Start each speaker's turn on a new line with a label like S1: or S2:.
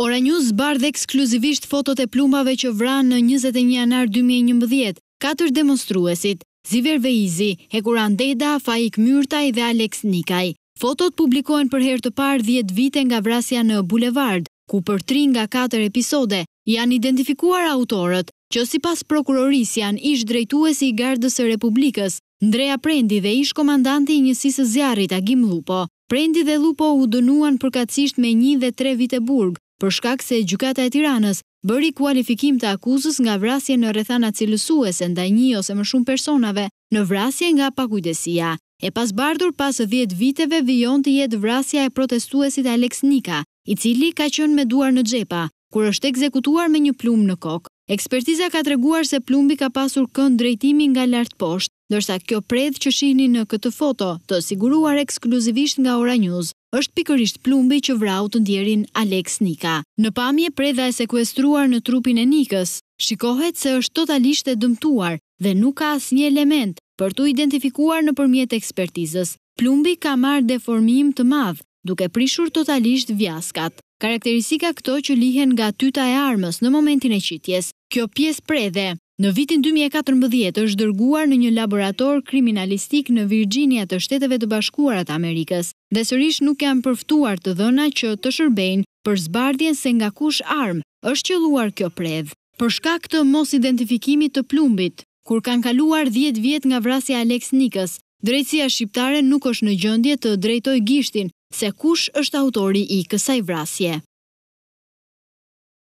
S1: Ora News bardhe ekskluzivisht fotot e plumave që vran në 21 janar 2011, katër demonstruesit, Ziver Veizi, Hekuran Deda, Faik Myrtaj dhe Alex Nikaj. Fotot publikohen për her të par 10 vite nga vrasja në Bulevard, ku për 3 nga 4 episode janë identifikuar autorët, që si pas prokuroris janë ish drejtuesi i gardës e Republikës, Ndreja Prendi dhe ish komandanti i njësisë zjarit Agim Lupo. Prendi dhe Lupo u dënuan përkatsisht me 1 dhe 3 vite burg, për shkak se gjukata e tiranës bëri kualifikim të akuzës nga vrasje në rrethana cilësuese ndaj një ose më shumë personave në vrasje nga pakujdesia. E pas bardur pas 10 viteve vion të jetë vrasja e protestuesit Alex Nika, i cili ka qënë me duar në gjepa, kur është ekzekutuar me një plumë në kokë. Ekspertiza ka treguar se plumbi ka pasur kënd drejtimi nga lartë poshtë, ndërsa kjo predh që shihni në këtë foto, të siguruar ekskluzivisht nga Ora News, është pikërisht plumbi që vrau të ndjerin Alex Nika. Në pamje, predha e sekuestruar në trupin e Nikës, shikohet se është totalisht e dëmtuar dhe nuk ka as një element për të identifikuar në përmjet ekspertizës. Plumbi ka marrë deformim të madh, duke prishur totalisht vjaskat. Karakteristika këto që lihen nga tyta e armës në momentin e qitjes, kjo pjesë predhe Në vitin 2014 është dërguar në një laborator kriminalistik në Virginia të shteteve të bashkuarat Amerikës, dhe sërish nuk janë përftuar të dhëna që të shërbejnë për zbardjen se nga kush armë është që luar kjo predhë. Përshka këtë mos identifikimit të plumbit, kur kanë kaluar 10 vjet nga vrasja Aleks Nikës, drejtësia shqiptare nuk është në gjëndje të drejtoj gishtin se kush është autori i kësaj vrasje.